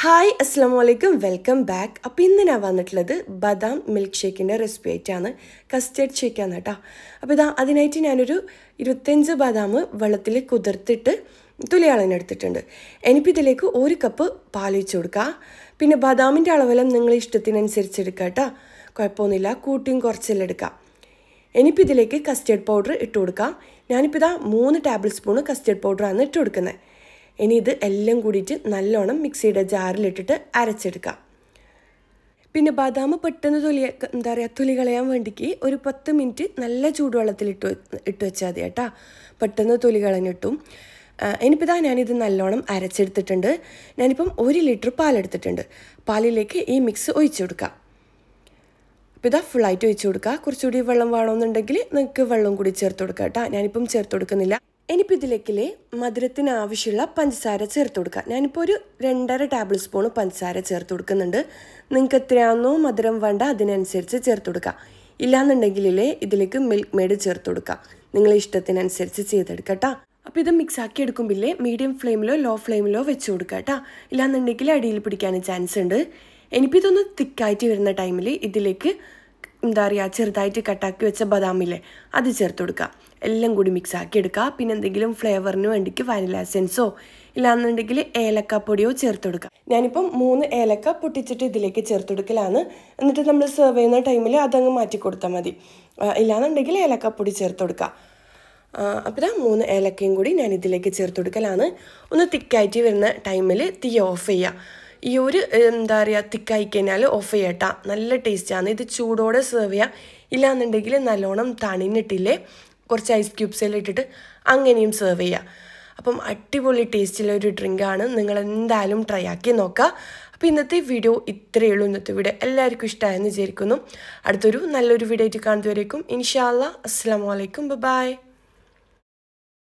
hi അസ്സാം വലൈക്കും welcome back അപ്പോൾ ഇന്ന് ഞാൻ വന്നിട്ടുള്ളത് ബദാം മിൽക്ക് ഷേക്കിൻ്റെ റെസിപ്പി ആയിട്ടാണ് കസ്റ്റേർഡ് ഷേക്കാണ് കേട്ടോ അപ്പോൾ ഇതാ അതിനായിട്ട് ഞാനൊരു ഇരുപത്തഞ്ച് ബദാം വെള്ളത്തിൽ കുതിർത്തിട്ട് എടുത്തിട്ടുണ്ട് ഇനിയിപ്പോൾ ഇതിലേക്ക് ഒരു കപ്പ് പാൽ വെച്ച് കൊടുക്കുക പിന്നെ ബദാമിൻ്റെ അളവെല്ലാം നിങ്ങൾ ഇഷ്ടത്തിനനുസരിച്ച് എടുക്കുക കേട്ടോ കുഴപ്പമൊന്നുമില്ല കൂട്ടിയും കുറച്ചെല്ലാം എടുക്കാം ഇനിയിപ്പോൾ ഇതിലേക്ക് കസ്റ്റേർഡ് പൗഡർ ഇട്ട് കൊടുക്കാം ഞാനിപ്പോൾ ഇതാ മൂന്ന് ടേബിൾ സ്പൂൺ കസ്റ്റേർഡ് പൗഡറാണ് ഇട്ട് കൊടുക്കുന്നത് ഇനി ഇത് എല്ലാം കൂടിയിട്ട് നല്ലോണം മിക്സിയുടെ ജാറിലിട്ടിട്ട് അരച്ചെടുക്കാം പിന്നെ ബദാം പെട്ടെന്ന് തൊലി എന്താ പറയുക തൊലി കളയാൻ വേണ്ടിക്ക് ഒരു പത്ത് മിനിറ്റ് നല്ല ചൂടുവെള്ളത്തിൽ ഇട്ട് ഇട്ട് വെച്ചാൽ മതി കേട്ടോ പെട്ടെന്ന് തൊലി കളഞ്ഞിട്ടും ഇനിയിപ്പോൾ ഇതാ ഞാനിത് നല്ലോണം അരച്ചെടുത്തിട്ടുണ്ട് ഞാനിപ്പം ഒരു ലിറ്റർ പാലെടുത്തിട്ടുണ്ട് പാലിലേക്ക് ഈ മിക്സ് ഒഴിച്ചു കൊടുക്കാം അപ്പോൾ ഇതാ ഫുള്ളായിട്ട് ഒഴിച്ചു കൊടുക്കുക കുറച്ചുകൂടി വെള്ളം വേണമെന്നുണ്ടെങ്കിൽ നിങ്ങൾക്ക് വെള്ളം കൂടി ചേർത്ത് കൊടുക്കാം കേട്ടോ ഞാനിപ്പം ചേർത്ത് കൊടുക്കുന്നില്ല ഇനിയിപ്പോൾ ഇതിലേക്കിലെ മധുരത്തിന് ആവശ്യമുള്ള പഞ്ചസാര ചേർത്ത് കൊടുക്കുക ഞാനിപ്പോൾ ഒരു രണ്ടര ടേബിൾ സ്പൂൺ പഞ്ചസാര ചേർത്ത് കൊടുക്കുന്നുണ്ട് നിങ്ങൾക്ക് എത്രയാണോ മധുരം വേണ്ട അതിനനുസരിച്ച് ചേർത്ത് കൊടുക്കുക ഇല്ലാന്നുണ്ടെങ്കിലേ ഇതിലേക്ക് മിൽക്ക് മെയ്ഡ് ചേർത്ത് കൊടുക്കുക നിങ്ങളെ ഇഷ്ടത്തിനനുസരിച്ച് ചെയ്തെടുക്കുക അപ്പോൾ ഇത് മിക്സ് ആക്കി എടുക്കുമ്പോഴേ മീഡിയം ഫ്ലെയിമിലോ ലോ ഫ്ലെയിമിലോ വെച്ച് കൊടുക്കുക കേട്ടോ ഇല്ലാന്നുണ്ടെങ്കിൽ അടിയിൽ പിടിക്കാൻ ചാൻസ് ഉണ്ട് എനിക്കിതൊന്ന് തിക്കായിട്ട് വരുന്ന ടൈമിൽ ഇതിലേക്ക് എന്താ പറയുക ചെറുതായിട്ട് കട്ടാക്കി വെച്ച ബദാമില്ലേ അത് ചേർത്ത് കൊടുക്കുക എല്ലാം കൂടി മിക്സ് ആക്കി എടുക്കുക പിന്നെ എന്തെങ്കിലും ഫ്ലേവറിന് വേണ്ടിക്ക് വാനില എസെൻസോ ഇല്ലാന്നുണ്ടെങ്കിൽ ഏലക്ക പൊടിയോ ചേർത്ത് കൊടുക്കുക ഞാനിപ്പം മൂന്ന് ഏലക്ക പൊട്ടിച്ചിട്ട് ഇതിലേക്ക് ചേർത്ത് കൊടുക്കലാണ് എന്നിട്ട് നമ്മൾ സെർവ് ചെയ്യുന്ന ടൈമിൽ അതങ്ങ് മാറ്റി കൊടുത്താൽ മതി ഇല്ലാന്നുണ്ടെങ്കിൽ ഏലക്കപ്പൊടി ചേർത്ത് കൊടുക്കുക അപ്പം മൂന്ന് ഏലക്കയും കൂടി ഞാൻ ഇതിലേക്ക് ചേർത്ത് കൊടുക്കലാണ് ഒന്ന് തിക്കായിട്ട് വരുന്ന ടൈമിൽ തീ ഓഫ് ചെയ്യുക ഈ ഒരു എന്താ പറയുക തിക്കായി കഴിഞ്ഞാൽ ഓഫ് ചെയ്യട്ടാ നല്ല ടേസ്റ്റാണ് ഇത് ചൂടോടെ സെർവ് ചെയ്യാം ഇല്ലാന്നുണ്ടെങ്കിൽ നല്ലോണം തണിഞ്ഞിട്ടില്ലേ കുറച്ച് ഐസ് ക്യൂബ്സ് എല്ലാം ഇട്ടിട്ട് അങ്ങനെയും സെർവ് ചെയ്യുക അപ്പം അടിപൊളി ടേസ്റ്റുള്ള ഒരു ഡ്രിങ്കാണ് നിങ്ങൾ എന്തായാലും ട്രൈ ആക്കി നോക്കുക അപ്പം ഇന്നത്തെ വീഡിയോ ഇത്രയേ ഉള്ളൂ ഇന്നത്തെ വീഡിയോ എല്ലാവർക്കും ഇഷ്ടമായെന്ന് വിചാരിക്കുന്നു അടുത്തൊരു നല്ലൊരു വീഡിയോ ആയിട്ട് കാണുന്നവരേക്കും ഇൻഷാല്ല അസ്സാം വലൈക്കും ബൈ